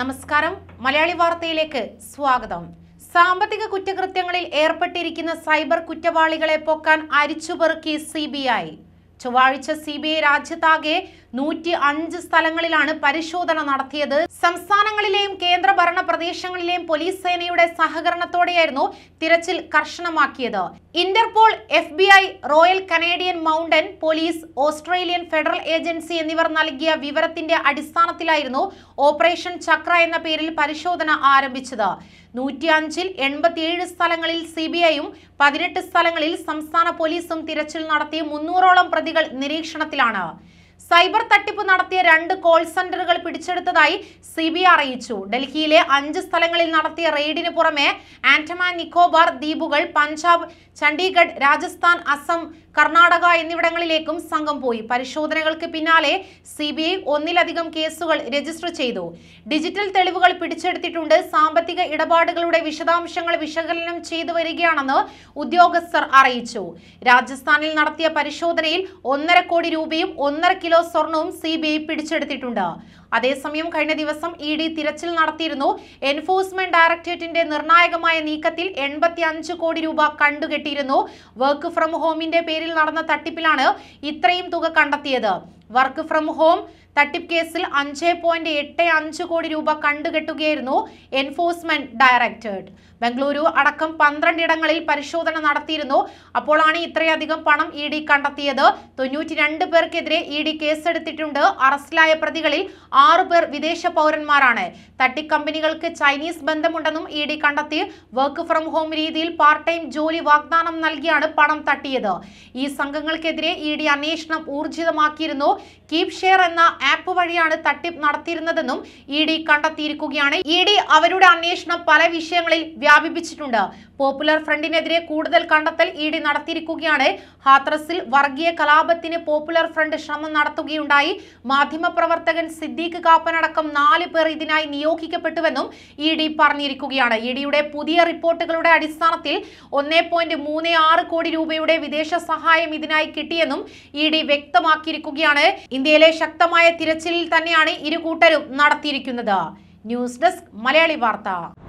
നമസ്കാരം മലയാളി വാർത്തയിലേക്ക് സ്വാഗതം സാമ്പത്തിക കുറ്റകൃത്യങ്ങളിൽ ഏർപ്പെട്ടിരിക്കുന്ന സൈബർ കുറ്റവാളികളെ പൊക്കാൻ അരിച്ചുപെറുക്കി സി ബി ഐ ചൊവ്വാഴ്ച സി ബി ഐ രാജ്യത്താകെ നൂറ്റി അഞ്ച് സ്ഥലങ്ങളിലാണ് പരിശോധന നടത്തിയത് സംസ്ഥാനങ്ങളിലെയും കേന്ദ്രഭരണ പ്രദേശങ്ങളിലെയും പോലീസ് സേനയുടെ സഹകരണത്തോടെയായിരുന്നു തിരച്ചിൽ കർശനമാക്കിയത് Interpol F Royal Canadian Mountain Police Australian Federal Agency എന്നിവർ നൽകിയ വിവരത്തിന്റെ അടിസ്ഥാനത്തിലായിരുന്നു ഓപ്പറേഷൻ ചക്ര എന്ന പേരിൽ പരിശോധന ആരംഭിച്ചത് അഞ്ചിൽ എൺപത്തിയേഴ് സ്ഥലങ്ങളിൽ സി ബി ഐയും പതിനെട്ട് സ്ഥലങ്ങളിൽ സംസ്ഥാന പോലീസും തിരച്ചിൽ നടത്തി മുന്നൂറോളം പ്രതികൾ നിരീക്ഷണത്തിലാണ് സൈബർ തട്ടിപ്പ് നടത്തിയ രണ്ട് കോൾ സെന്ററുകൾ പിടിച്ചെടുത്തതായി സി ബി അറിയിച്ചു ഡൽഹിയിലെ അഞ്ച് സ്ഥലങ്ങളിൽ നടത്തിയ റെയ്ഡിന് പുറമെ ആൻഡമാൻ നിക്കോബാർ ദ്വീപുകൾ പഞ്ചാബ് ചണ്ഡീഗഡ് രാജസ്ഥാൻ അസം കർണാടക എന്നിവിടങ്ങളിലേക്കും സംഘം പോയി പരിശോധനകൾക്ക് പിന്നാലെ സി ബി ഐ ഒന്നിലധികം കേസുകൾ രജിസ്റ്റർ ചെയ്തു ഡിജിറ്റൽ തെളിവുകൾ പിടിച്ചെടുത്തിട്ടുണ്ട് സാമ്പത്തിക ഇടപാടുകളുടെ വിശദാംശങ്ങൾ വിശകലനം ചെയ്തു വരികയാണെന്ന് ഉദ്യോഗസ്ഥർ അറിയിച്ചു രാജസ്ഥാനിൽ നടത്തിയ പരിശോധനയിൽ ഒന്നര കോടി രൂപയും ഒന്നര കിലോ സ്വർണവും സി ബി ഐ പിടിച്ചെടുത്തിട്ടുണ്ട് അതേസമയം കഴിഞ്ഞ ദിവസം ഇ e ഡി തിരച്ചിൽ നടത്തിയിരുന്നു എൻഫോഴ്സ്മെന്റ് ഡയറക്ടറേറ്റിന്റെ നിർണായകമായ നീക്കത്തിൽ എൺപത്തി അഞ്ച് കോടി രൂപ കണ്ടുകെട്ടിയിരുന്നു വർക്ക് ഫ്രം ഹോമിന്റെ പേരിൽ നടന്ന തട്ടിപ്പിലാണ് ഇത്രയും തുക കണ്ടെത്തിയത് വർക്ക് ഫ്രം ഹോം തട്ടിപ്പ് കേസിൽ അഞ്ച് പോയിന്റ് എട്ട് അഞ്ച് കോടി രൂപ കണ്ടുകെട്ടുകയായിരുന്നു എൻഫോഴ്സ്മെന്റ് ഡയറക്ടറേറ്റ് ബംഗളൂരു അടക്കം പന്ത്രണ്ടിടങ്ങളിൽ പരിശോധന നടത്തിയിരുന്നു അപ്പോഴാണ് ഇത്രയധികം പണം ഇ ഡി കണ്ടെത്തിയത് രണ്ട് പേർക്കെതിരെ ഇ ഡി കേസെടുത്തിട്ടുണ്ട് അറസ്റ്റിലായ പ്രതികളിൽ ആറു പേർ വിദേശ പൗരന്മാരാണ് തട്ടിക്കമ്പനികൾക്ക് ചൈനീസ് ബന്ധമുണ്ടെന്നും ഇ ഡി കണ്ടെത്തി വർക്ക് ഫ്രം ഹോം രീതിയിൽ പാർട്ട് ടൈം ജോലി വാഗ്ദാനം നൽകിയാണ് പണം തട്ടിയത് ഈ സംഘങ്ങൾക്കെതിരെ ഇ ഡി അന്വേഷണം ഊർജിതമാക്കിയിരുന്നു കീപ് ഷെയർ എന്ന ആപ്പ് വഴിയാണ് തട്ടിപ്പ് നടത്തിയിരുന്നതെന്നും ഇ ഡി കണ്ടെത്തിയിരിക്കുകയാണ് ഇ ഡി അവരുടെ അന്വേഷണം പല വിഷയങ്ങളിൽ വ്യാപിപ്പിച്ചിട്ടുണ്ട് പോപ്പുലർ ഫ്രണ്ടിനെതിരെ കൂടുതൽ കണ്ടെത്തൽ ഇ ഡി നടത്തിയിരിക്കുകയാണ് ഹാത്രസിൽ വർഗീയ കലാപത്തിന് പോപ്പുലർ ഫ്രണ്ട് ശ്രമം നടത്തുകയുണ്ടായി മാധ്യമപ്രവർത്തകൻ സിദ്ദീഖ് കാപ്പനടക്കം നാല് പേർ ഇതിനായി നിയോഗിക്കപ്പെട്ടുവെന്നും ഇ ഡി പറഞ്ഞിരിക്കുകയാണ് ഇ ഡിയുടെ പുതിയ റിപ്പോർട്ടുകളുടെ അടിസ്ഥാനത്തിൽ ഒന്നേ കോടി രൂപയുടെ വിദേശ സഹായം ഇതിനായി കിട്ടിയെന്നും ഇ ഡി വ്യക്തമാക്കിയിരിക്കുകയാണ് ഇന്ത്യയിലെ ശക്തമായ തിരച്ചിലിൽ തന്നെയാണ് ഇരു കൂട്ടരും നടത്തിയിരിക്കുന്നത് ന്യൂസ് ഡെസ്ക് മലയാളി വാർത്ത